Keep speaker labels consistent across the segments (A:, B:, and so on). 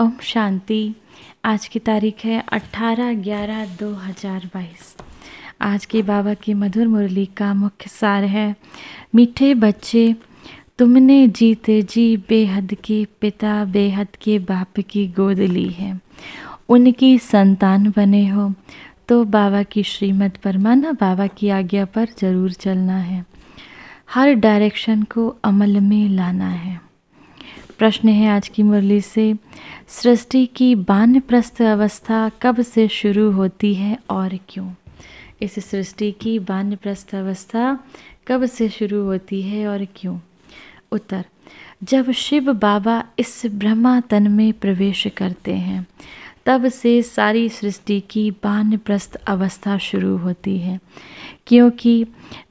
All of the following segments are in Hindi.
A: ओम शांति आज की तारीख है 18 ग्यारह 2022 आज के बाबा की मधुर मुरली का मुख्य सार है मीठे बच्चे तुमने जीते जी बेहद के पिता बेहद के बाप की गोद ली है उनकी संतान बने हो तो बाबा की श्रीमद पर माना बाबा की आज्ञा पर जरूर चलना है हर डायरेक्शन को अमल में लाना है प्रश्न है आज की मुरली से सृष्टि की बानप्रस्थ अवस्था कब से शुरू होती है और क्यों इस सृष्टि की बानप्रस्थ अवस्था कब से शुरू होती है और क्यों उत्तर जब शिव बाबा इस ब्रह्मा तन में प्रवेश करते हैं तब से सारी सृष्टि की प्रस्त अवस्था शुरू होती है क्योंकि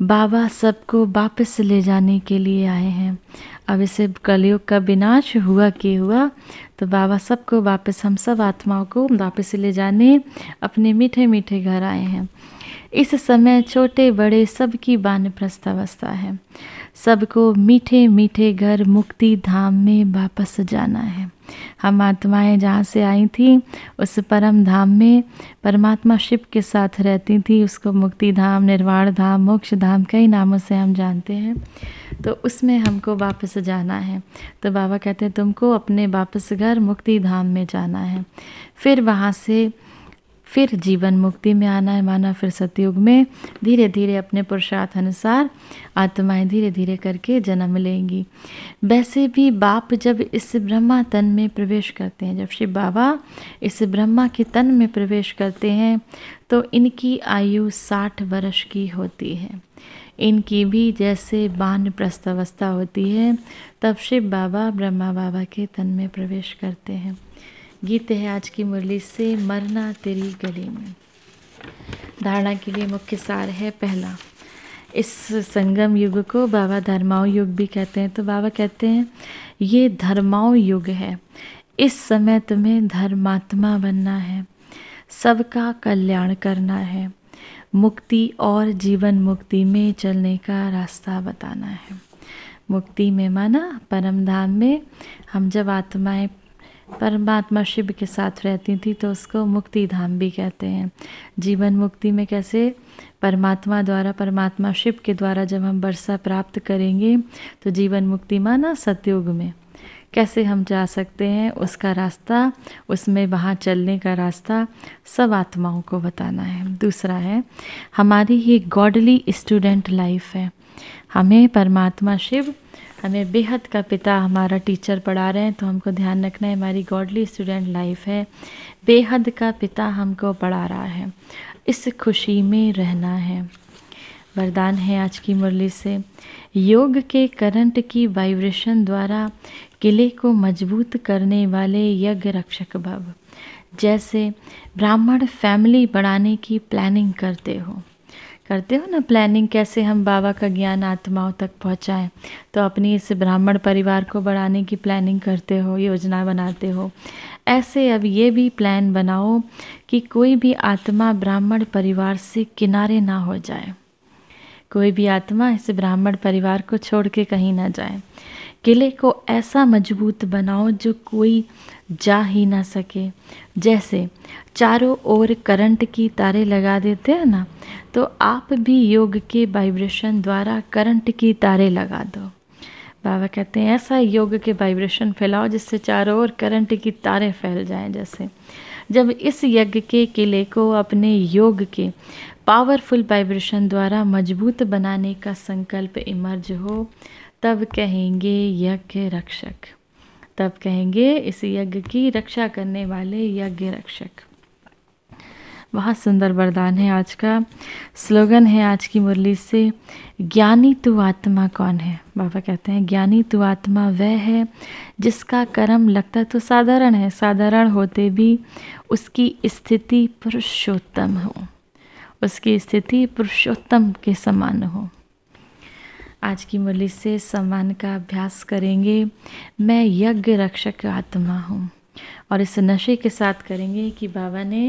A: बाबा सबको वापस ले जाने के लिए आए हैं अब इसे कलयुग का विनाश हुआ कि हुआ तो बाबा सबको वापस हम सब आत्माओं को वापस ले जाने अपने मीठे मीठे घर आए हैं इस समय छोटे बड़े सबकी बान अवस्था है सबको मीठे मीठे घर मुक्ति धाम में वापस जाना है हम आत्माएं जहाँ से आई थी उस परम धाम में परमात्मा शिव के साथ रहती थी उसको मुक्ति धाम निर्वाण धाम मोक्ष धाम कई नामों से हम जानते हैं तो उसमें हमको वापस जाना है तो बाबा कहते हैं तुमको अपने वापस घर मुक्ति धाम में जाना है फिर वहाँ से फिर जीवन मुक्ति में आना है माना फिर सतयुग में धीरे धीरे अपने पुरुषार्थ अनुसार आत्माएं धीरे धीरे करके जन्म लेंगी वैसे भी बाप जब इस ब्रह्मा तन में प्रवेश करते हैं जब शिव बाबा इस ब्रह्मा के तन में प्रवेश करते हैं तो इनकी आयु साठ वर्ष की होती है इनकी भी जैसे बान प्रस्तावस्था होती है तब शिव बाबा ब्रह्मा बाबा के तन में प्रवेश करते हैं गीत है आज की मुरली से मरना तेरी गली में धारणा के लिए मुख्य सार है पहला इस संगम युग को बाबा धर्माओं युग भी कहते हैं तो बाबा कहते हैं ये धर्माओं युग है इस समय तुम्हें धर्मात्मा बनना है सबका कल्याण करना है मुक्ति और जीवन मुक्ति में चलने का रास्ता बताना है मुक्ति में माना परम धाम में हम जब आत्माएं परमात्मा शिव के साथ रहती थी तो उसको मुक्ति धाम भी कहते हैं जीवन मुक्ति में कैसे परमात्मा द्वारा परमात्मा शिव के द्वारा जब हम वर्षा प्राप्त करेंगे तो जीवन मुक्ति माना सतयुग में कैसे हम जा सकते हैं उसका रास्ता उसमें वहाँ चलने का रास्ता सब आत्माओं को बताना है दूसरा है हमारी ये गॉडली स्टूडेंट लाइफ है हमें परमात्मा शिव हमें बेहद का पिता हमारा टीचर पढ़ा रहे हैं तो हमको ध्यान रखना है हमारी गॉडली स्टूडेंट लाइफ है बेहद का पिता हमको पढ़ा रहा है इस खुशी में रहना है वरदान है आज की मुरली से योग के करंट की वाइब्रेशन द्वारा किले को मजबूत करने वाले यज्ञ रक्षक भव जैसे ब्राह्मण फैमिली बढ़ाने की प्लानिंग करते हो करते हो ना प्लानिंग कैसे हम बाबा का ज्ञान आत्माओं तक पहुँचाएँ तो अपनी इस ब्राह्मण परिवार को बढ़ाने की प्लानिंग करते हो योजना बनाते हो ऐसे अब ये भी प्लान बनाओ कि कोई भी आत्मा ब्राह्मण परिवार से किनारे ना हो जाए कोई भी आत्मा इस ब्राह्मण परिवार को छोड़ के कहीं ना जाए किले को ऐसा मजबूत बनाओ जो कोई जा ही ना सके जैसे चारों ओर करंट की तारे लगा देते हैं ना तो आप भी योग के वाइब्रेशन द्वारा करंट की तारे लगा दो बाबा कहते हैं ऐसा योग के वाइब्रेशन फैलाओ जिससे चारों ओर करंट की तारे फैल जाएं जैसे जब इस यज्ञ के किले को अपने योग के पावरफुल वाइब्रेशन द्वारा मजबूत बनाने का संकल्प इमर्ज हो तब कहेंगे यज्ञ रक्षक तब कहेंगे इस यज्ञ की रक्षा करने वाले यज्ञ रक्षक बहुत सुंदर वरदान है आज का स्लोगन है आज की मुरली से ज्ञानी तू आत्मा कौन है बाबा कहते हैं ज्ञानी तू आत्मा वह है जिसका कर्म लगता तो साधारण है साधारण होते भी उसकी स्थिति पुरुषोत्तम हो उसकी स्थिति पुरुषोत्तम के समान हो आज की मुरली से सम्मान का अभ्यास करेंगे मैं यज्ञ रक्षक आत्मा हूँ और इस नशे के साथ करेंगे कि बाबा ने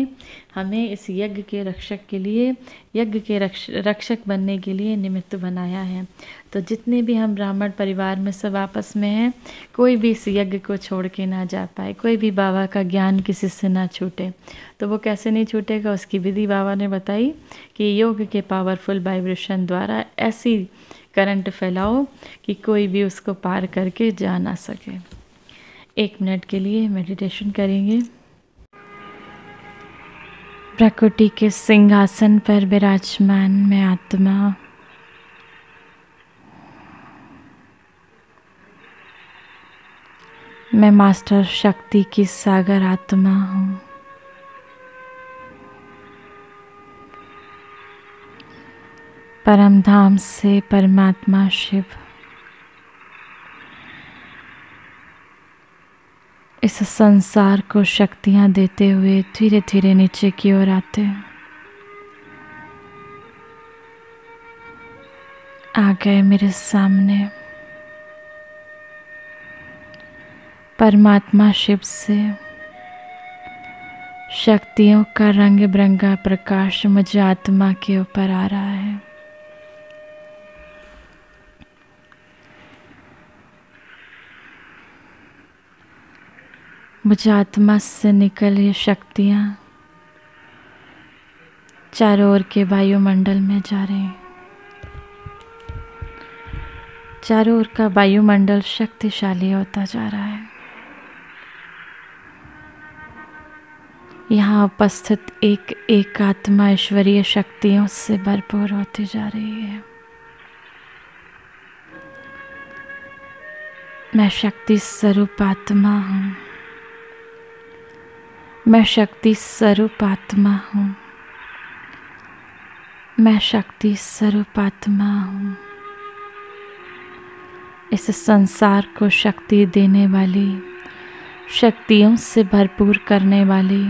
A: हमें इस यज्ञ के रक्षक के लिए यज्ञ के रक्ष रक्षक बनने के लिए निमित्त बनाया है तो जितने भी हम ब्राह्मण परिवार में सब आपस में हैं कोई भी इस यज्ञ को छोड़ के ना जा पाए कोई भी बाबा का ज्ञान किसी से ना छूटे तो वो कैसे नहीं छूटेगा उसकी विधि बाबा ने बताई कि योग के पावरफुल वाइब्रेशन द्वारा ऐसी करंट फैलाओ कि कोई भी उसको पार करके जा ना सके एक मिनट के लिए मेडिटेशन करेंगे प्रकृति के सिंहासन पर विराजमान में आत्मा मैं मास्टर शक्ति की सागर आत्मा हूँ परम धाम से परमात्मा शिव इस संसार को शक्तियां देते हुए धीरे धीरे नीचे की ओर आते आ गए मेरे सामने परमात्मा शिव से शक्तियों का रंग बिरंगा प्रकाश मुझे आत्मा के ऊपर आ रहा है मुझे आत्मा से निकल ये शक्तियाँ चारों ओर के वायुमंडल में जा रही हैं चारों ओर का वायुमंडल शक्तिशाली होता जा रहा है यहाँ उपस्थित एक एक आत्मा ईश्वरीय शक्तियों से भरपूर होती जा रही है मैं शक्ति स्वरूप आत्मा हूँ मैं शक्ति स्वरूप आत्मा हूँ मैं शक्ति स्वरूप आत्मा हूँ इस संसार को शक्ति देने वाली शक्तियों से भरपूर करने वाली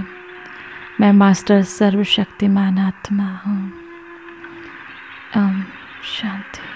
A: मैं मास्टर सर्वशक्तिमान आत्मा हूँ शांति